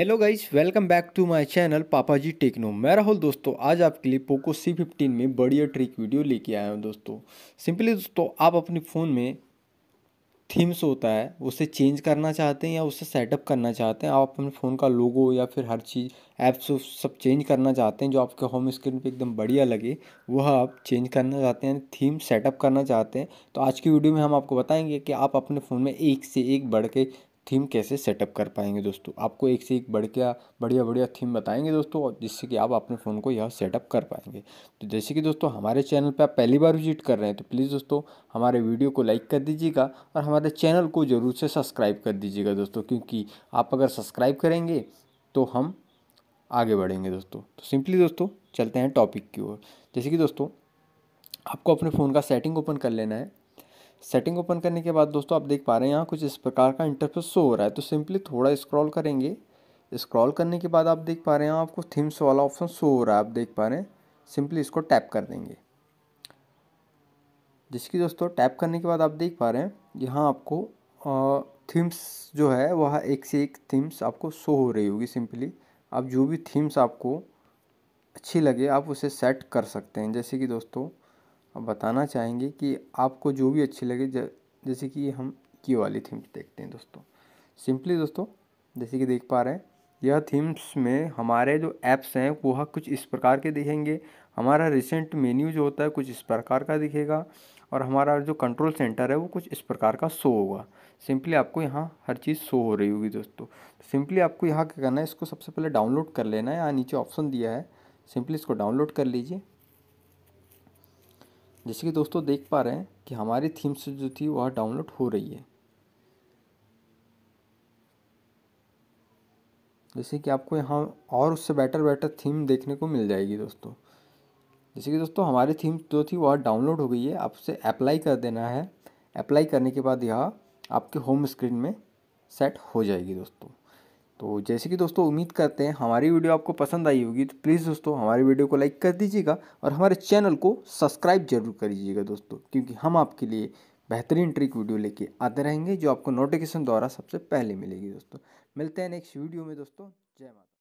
hello guys welcome back to my channel Papa ji techno मैं राहुल दोस्तों आज आपके लिए पोको सी फिफ्टीन में बढ़िया ट्रिक वीडियो लेके आया हूँ दोस्तों सिंपली दोस्तों आप अपने फ़ोन में थीम्स होता है उसे चेंज करना चाहते हैं या उसे सेटअप करना चाहते हैं आप अपने फ़ोन का लोगो या फिर हर चीज़ ऐप्स सब चेंज करना चाहते हैं जो आपके होम स्क्रीन पे एकदम बढ़िया लगे वह आप चेंज करना चाहते हैं थीम सेटअप करना चाहते हैं तो आज की वीडियो में हम आपको बताएंगे कि आप अपने फ़ोन में एक से एक बढ़ के थीम कैसे सेटअप कर पाएंगे दोस्तों आपको एक से एक बढ़िया बढ़िया बढ़िया थीम बताएंगे दोस्तों और जिससे कि आप अपने फ़ोन को यह सेटअप कर पाएंगे तो जैसे कि दोस्तों हमारे चैनल पर आप पहली बार विजिट कर रहे हैं तो प्लीज़ दोस्तों हमारे वीडियो को लाइक कर दीजिएगा और हमारे चैनल को ज़रूर से सब्सक्राइब कर दीजिएगा दोस्तों क्योंकि आप अगर सब्सक्राइब करेंगे तो हम आगे बढ़ेंगे दोस्तों तो सिंपली दोस्तों चलते हैं टॉपिक की ओर जैसे कि दोस्तों आपको अपने फ़ोन का सेटिंग ओपन कर लेना है सेटिंग ओपन करने के बाद दोस्तों आप देख पा रहे हैं यहाँ कुछ इस प्रकार का इंटरफेस शो हो रहा है तो सिंपली थोड़ा स्क्रॉल करेंगे स्क्रॉल करने के बाद आप देख पा रहे हैं आपको थीम्स वाला ऑप्शन शो हो रहा है आप देख पा रहे हैं सिंपली इसको टैप कर देंगे जिसकी दोस्तों टैप करने के बाद आप देख पा रहे हैं यहाँ आपको आ, थीम्स जो है वह एक से एक थीम्स आपको शो हो रही होगी सिंपली आप जो भी थीम्स आपको अच्छी लगे आप उसे सेट कर सकते हैं जैसे कि दोस्तों बताना चाहेंगे कि आपको जो भी अच्छी लगे जैसे कि हम की वाली थीम्स देखते हैं दोस्तों सिंपली दोस्तों जैसे कि देख पा रहे हैं यह थीम्स में हमारे जो ऐप्स हैं वह कुछ इस प्रकार के दिखेंगे हमारा रिसेंट मेन्यू जो होता है कुछ इस प्रकार का दिखेगा और हमारा जो कंट्रोल सेंटर है वो कुछ इस प्रकार का शो होगा सिंपली आपको यहाँ हर चीज़ शो हो रही होगी दोस्तों सिंपली आपको यहाँ क्या करना है इसको सबसे पहले डाउनलोड कर लेना है यहाँ नीचे ऑप्शन दिया है सिंपली इसको डाउनलोड कर लीजिए जैसे कि दोस्तों देख पा रहे हैं कि हमारी थीम्स जो थी वह डाउनलोड हो रही है जैसे कि आपको यहाँ और उससे बेटर बेटर थीम देखने को मिल जाएगी दोस्तों जैसे कि दोस्तों हमारी थीम जो थी वह डाउनलोड हो गई है आप उसे अप्लाई कर देना है अप्लाई करने के बाद यह आपके होम स्क्रीन में सेट हो जाएगी दोस्तों तो जैसे कि दोस्तों उम्मीद करते हैं हमारी वीडियो आपको पसंद आई होगी तो प्लीज़ दोस्तों हमारी वीडियो को लाइक कर दीजिएगा और हमारे चैनल को सब्सक्राइब जरूर कर दीजिएगा दोस्तों क्योंकि हम आपके लिए बेहतरीन ट्रिक वीडियो लेके आते रहेंगे जो आपको नोटिफिकेशन द्वारा सबसे पहले मिलेगी दोस्तों मिलते हैं नेक्स्ट वीडियो में दोस्तों जय माता